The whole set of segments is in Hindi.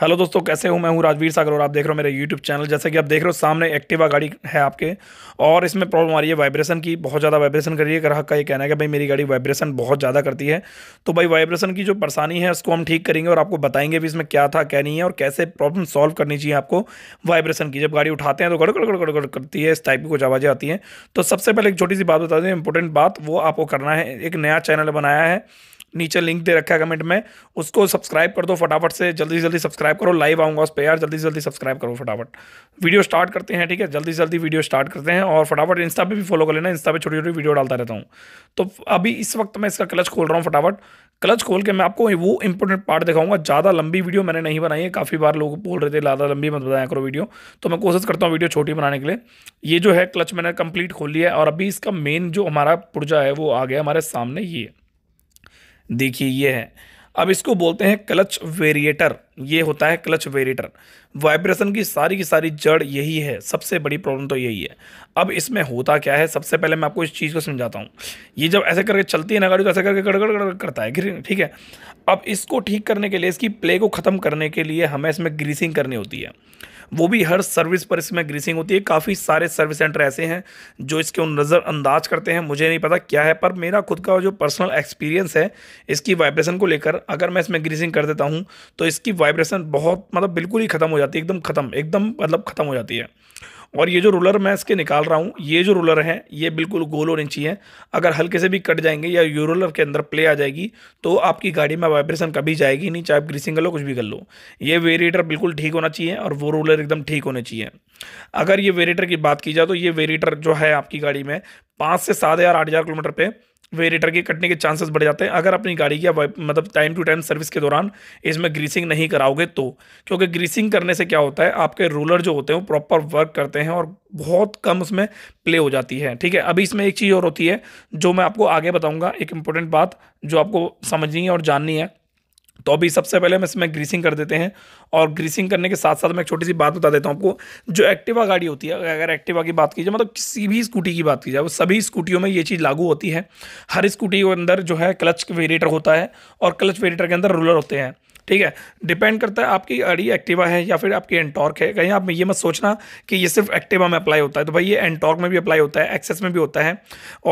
हेलो दोस्तों कैसे हूँ मैं हूँ राजवीर सागर और आप देख रहे हो मेरा यूट्यूब चैनल जैसे कि आप देख रहे हो सामने एक्टिवा गाड़ी है आपके और इसमें प्रॉब्लम आ रही है वाइब्रेशन की बहुत ज़्यादा वाइब्रेशन कर रही है ग्राहक का ये कहना है कि भाई मेरी गाड़ी वाइब्रेशन बहुत ज़्यादा करती है तो भाई वाइब्रेशन की जो परेशानी है उसको हम ठीक करेंगे और आपको बताएंगे भी इसमें क्या था क्या नहीं है और कैसे प्रॉब्लम सॉल्व करनी चाहिए आपको वाइब्रेशन की जब गाड़ी उठाते हैं तो गड़ गड़ गड़ गड़ करती है इस टाइप की कुछ आवाज़ें आती हैं तो सबसे पहले एक छोटी सी बात बता दें इंपॉर्टेंट बात वो आपको करना है एक नया चैनल बनाया है नीचे लिंक दे रखा है कमेंट में उसको सब्सक्राइब कर दो फटाफट से जल्दी से जल्दी सब्सक्राइब करो लाइव आऊंगा उस पर यार जल्दी से जल्दी सब्सक्राइब करो फटाफट वीडियो स्टार्ट करते हैं ठीक है जल्दी से जल्दी वीडियो स्टार्ट करते हैं और फटाफट इंस्टा पे भी फॉलो कर लेना इंस्टा पे छोटी छोटी वीडियो डालता रहता हूँ तो अभी इस वक्त मैं इसका क्लच खोल रहा हूँ फटाफट क्लच खोल के मैं आपको वो इंपॉर्टेंट पार्ट दिखाऊंगा ज़्यादा लंबी वीडियो मैंने नहीं बनाई है काफ़ी बार लोग बोल रहे थे ज़्यादा लंबी मत बताया करो वीडियो तो मैं कोशिश करता हूँ वीडियो छोटी बनाने के लिए ये जो है क्लच मैंने कंप्लीट खोल लिया है और अभी इसका मेन जो हमारा पुर्जा है वो आ गया हमारे सामने ये देखिए ये है अब इसको बोलते हैं क्लच वेरिएटर ये होता है क्लच वेरिएटर वाइब्रेशन की सारी की सारी जड़ यही है सबसे बड़ी प्रॉब्लम तो यही है अब इसमें होता क्या है सबसे पहले मैं आपको इस चीज़ को समझाता हूँ ये जब ऐसे करके चलती है ना गाड़ी तो ऐसे करके गड़गड़ गड़गड़ करता है ठीक है अब इसको ठीक करने के लिए इसकी प्ले को ख़त्म करने के लिए हमें इसमें ग्रीसिंग करनी होती है वो भी हर सर्विस पर इसमें ग्रीसिंग होती है काफ़ी सारे सर्विस सेंटर ऐसे हैं जो इसके नज़रअंदाज करते हैं मुझे नहीं पता क्या है पर मेरा खुद का जो पर्सनल एक्सपीरियंस है इसकी वाइब्रेशन को लेकर अगर मैं इसमें ग्रीसिंग कर देता हूँ तो इसकी वाइब्रेशन बहुत मतलब बिल्कुल ही ख़त्म हो जाती है एकदम ख़त्म एकदम मतलब ख़त्म हो जाती है और ये जो रोलर मैं इसके निकाल रहा हूँ ये जो रोलर है ये बिल्कुल गोल इंची है अगर हल्के से भी कट जाएंगे या यू रोलर के अंदर प्ले आ जाएगी तो आपकी गाड़ी में वाइब्रेशन कभी जाएगी नहीं चाहे आप ग्रीसिंग कर लो कुछ भी कर लो ये वेरिएटर बिल्कुल ठीक होना चाहिए और वो रोलर एकदम ठीक होने चाहिए अगर ये वेरिएटर की बात की जाए तो ये वेरिएटर जो है आपकी गाड़ी में पाँच से सात हज़ार आठ हज़ार किलोमीटर पे वेरिएटर के कटने के चांसेस बढ़ जाते हैं अगर अपनी गाड़ी की मतलब टाइम टू टाइम सर्विस के दौरान इसमें ग्रीसिंग नहीं कराओगे तो क्योंकि ग्रीसिंग करने से क्या होता है आपके रोलर जो होते हैं वो प्रॉपर वर्क करते हैं और बहुत कम उसमें प्ले हो जाती है ठीक है अभी इसमें एक चीज़ और होती है जो मैं आपको आगे बताऊँगा एक इंपॉर्टेंट बात जो आपको समझनी है और जाननी है तो अभी सबसे पहले हम इसमें ग्रीसिंग कर देते हैं और ग्रीसिंग करने के साथ साथ मैं एक छोटी सी बात बता देता हूँ आपको जो एक्टिवा गाड़ी होती है अगर एक्टिवा की बात की जाए मतलब किसी भी स्कूटी की बात की जाए वो सभी स्कूटियों में ये चीज़ लागू होती है हर स्कूटी के अंदर जो है क्लच वेरिएटर होता है और क्लच वेरिएटर के अंदर रूलर होते हैं ठीक है डिपेंड करता है आपकी गाड़ी एक्टिवा है या फिर आपकी एनटॉर्क है कहीं आप ये मत सोचना कि ये सिर्फ एक्टिवा में अप्लाई होता है तो भाई ये एनटॉर्क में भी अप्लाई होता है एक्सेस में भी होता है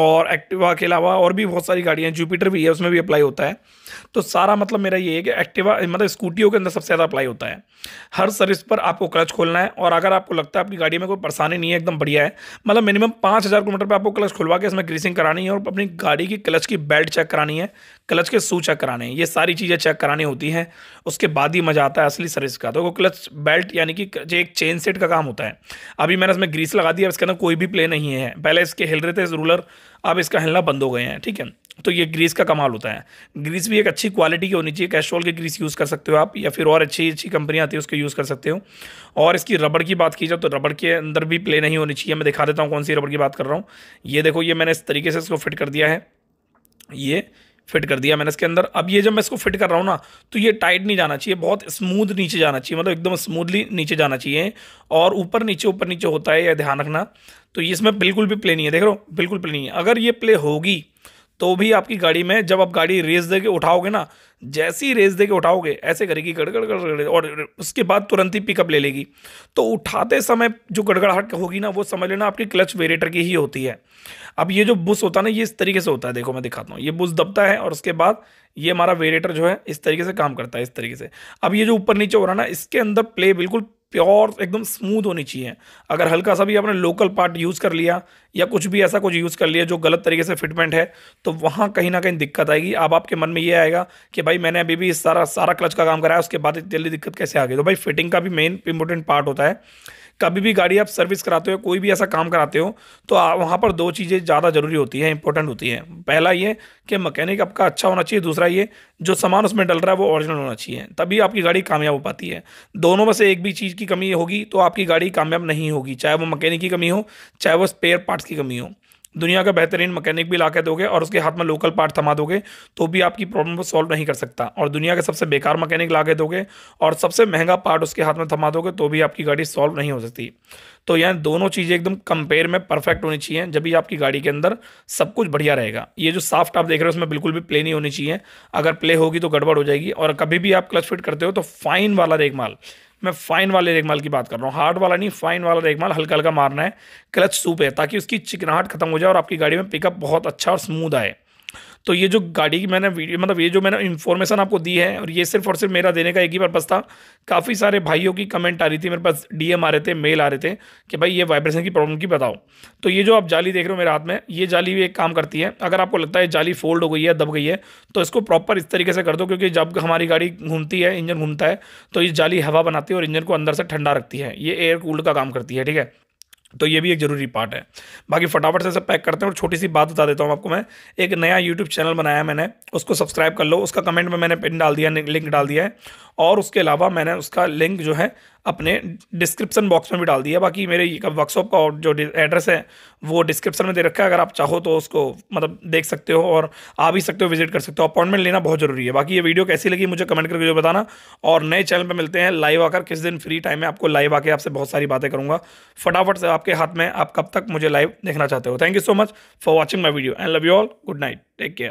और एक्टिवा के अलावा और भी बहुत सारी गाड़ियाँ जुपिटर भी है उसमें भी अप्लाई होता है तो सारा मतलब मेरा ये है कि एक्टिवा मतलब स्कूटियों के अंदर सबसे ज़्यादा अप्लाई होता है हर सर्विस पर आपको क्लच खोलना है और अगर आपको लगता है आपकी गाड़ी में कोई परेशानी नहीं है एकदम बढ़िया है मतलब मिनिमम पाँच हज़ार किलोमीटर पर आपको क्लच खुलवा के इसमें ग्रीसिंग करानी है और अपनी गाड़ी की क्लच की बेल्ट चेक करानी है क्लच के सू चेक कराने हैं ये सारी चीज़ें चेक करानी होती हैं उसके बाद ही मज़ा आता है असली सर्विस का तो क्लच बेल्ट यानी कि जो एक चेन सेट का काम होता है अभी मैंने इसमें ग्रीस लगा दिया इसके अंदर कोई भी प्ले नहीं है पहले इसके हिल रहे थे रूलर अब इसका हिलना बंद हो गए हैं ठीक है तो ये ग्रीस का कमाल होता है ग्रीस भी एक अच्छी क्वालिटी की होनी चाहिए कैशोल की ग्रीस यूज़ कर सकते हो आप या फिर और अच्छी अच्छी कंपनियाँ आती है उसके यूज़ कर सकते हो और इसकी रबड़ की बात की जाए तो रबड़ के अंदर भी प्ले नहीं होनी चाहिए मैं दिखा देता हूँ कौन सी रबड़ की बात कर रहा हूँ ये देखो ये मैंने इस तरीके से इसको फिट कर दिया है ये फिट कर दिया मैंने इसके अंदर अब ये जब मैं इसको फिट कर रहा हूँ ना तो ये टाइट नहीं जाना चाहिए बहुत स्मूथ नीचे जाना चाहिए मतलब एकदम स्मूथली नीचे जाना चाहिए और ऊपर नीचे ऊपर नीचे होता है यह ध्यान रखना तो ये इसमें बिल्कुल भी प्ले नहीं है देख रहा हूँ बिल्कुल प्ले नहीं है अगर ये प्ले होगी तो भी आपकी गाड़ी में जब आप गाड़ी रेस दे के उठाओगे ना जैसे ही रेस दे के उठाओगे ऐसे करेगी गड़गड़ गड़गड़ और उसके बाद तुरंत ही पिकअप ले लेगी तो उठाते समय जो गड़गड़ाहट होगी ना वो समझ लेना आपकी क्लच वेरिएटर की ही होती है अब ये जो बुस होता है ना ये इस तरीके से होता है देखो मैं दिखाता हूँ ये बुस दबता है और उसके बाद ये हमारा वेरिएटर जो है इस तरीके से काम करता है इस तरीके से अब ये जो ऊपर नीचे हो रहा है ना इसके अंदर प्ले बिल्कुल प्योर एकदम स्मूथ होनी चाहिए अगर हल्का सा भी आपने लोकल पार्ट यूज़ कर लिया या कुछ भी ऐसा कुछ यूज़ कर लिया जो गलत तरीके से फिटमेंट है तो वहाँ कहीं ना कहीं दिक्कत आएगी अब आपके मन में ये आएगा कि भाई मैंने अभी भी सारा सारा क्लच का काम कराया उसके बाद जल्दी दिक्कत कैसे आ गई तो भाई फिटिंग का भी मेन इंपॉर्टेंट पार्ट होता है कभी भी गाड़ी आप सर्विस कराते हो कोई भी ऐसा काम कराते हो तो वहाँ पर दो चीज़ें ज़्यादा ज़रूरी होती हैं इंपॉर्टेंट होती हैं पहला ये कि मकैनिक आपका अच्छा होना चाहिए दूसरा ये जो सामान उसमें डल रहा है वो ओरिजिनल होना चाहिए तभी आपकी गाड़ी कामयाब हो पाती है दोनों में से एक भी चीज़ की कमी होगी तो आपकी गाड़ी कामयाब नहीं होगी चाहे वो मकैनिक की कमी हो चाहे वो स्पेयर पार्ट्स की कमी हो दुनिया का बेहतरीन मैकेनिक भी ला दोगे और उसके हाथ में लोकल पार्ट थमा दोगे तो भी आपकी प्रॉब्लम को सॉल्व नहीं कर सकता और दुनिया के सबसे बेकार मैकेनिक ला दोगे और सबसे महंगा पार्ट उसके हाथ में थमा दोगे तो भी आपकी गाड़ी सॉल्व नहीं हो सकती तो यहाँ दोनों चीज़ें एकदम कंपेयर में परफेक्ट होनी चाहिए जब भी आपकी गाड़ी के अंदर सब कुछ बढ़िया रहेगा ये जो साफ्ट आप देख रहे हो उसमें बिल्कुल भी प्ले नहीं होनी चाहिए अगर प्ले होगी तो गड़बड़ हो जाएगी और कभी भी आप क्लच फिट करते हो तो फाइन वाला रेगमाल मैं फाइन वाले रेगमाल की बात कर रहा हूँ हार्ड वाला नहीं फाइन वाला रेगमाल हल्का हल्का मारना है क्लच सूप है ताकि उसकी चिकनाहट खत्म हो जाए और आपकी गाड़ी में पिकअप बहुत अच्छा और स्मूद आए तो ये जो गाड़ी की मैंने वीडियो मतलब ये जो मैंने इन्फॉर्मेशन आपको दी है और ये सिर्फ और सिर्फ मेरा देने का एक ही पर्पज़ था काफ़ी सारे भाइयों की कमेंट आ रही थी मेरे पास डीएम आ रहे थे मेल आ रहे थे कि भाई ये वाइब्रेशन की प्रॉब्लम की बताओ तो ये जो आप जाली देख रहे हो मेरे हाथ में ये जाली भी एक काम करती है अगर आपको लगता है जाली फोल्ड हो गई है दब गई है तो इसको प्रॉपर इस तरीके से कर दो क्योंकि जब हमारी गाड़ी घूमती है इंजन घूमता है तो ये जाली हवा बनाती है और इंजन को अंदर से ठंडा रखती है ये एयर कूल्ड का काम करती है ठीक है तो ये भी एक ज़रूरी पार्ट है बाकी फटाफट से सब पैक करते हैं और छोटी सी बात बता देता हूँ आपको मैं एक नया यूट्यूब चैनल बनाया मैंने उसको सब्सक्राइब कर लो उसका कमेंट में मैंने पिन डाल दिया लिंक डाल दिया है और उसके अलावा मैंने उसका लिंक जो है अपने डिस्क्रिप्सन बॉक्स में भी डाल दिया बाकी मेरे ये वर्कशॉप का जो एड्रेस है वो डिस्क्रिप्शन में दे रखा है अगर आप चाहो तो उसको मतलब देख सकते हो और आ भी सकते हो विजिट कर सकते हो अपॉइंटमेंट लेना बहुत ज़रूरी है बाकी ये वीडियो कैसी लगी मुझे कमेंट करके जो बताना और नए चैनल पर मिलते हैं लाइव आकर किस दिन फ्री टाइम है आपको लाइव आके आपसे बहुत सारी बातें करूँगा फटाफट से आपके हाथ में आप कब तक मुझे लाइव देखना चाहते हो thank you so much for watching my video and love you all good night take care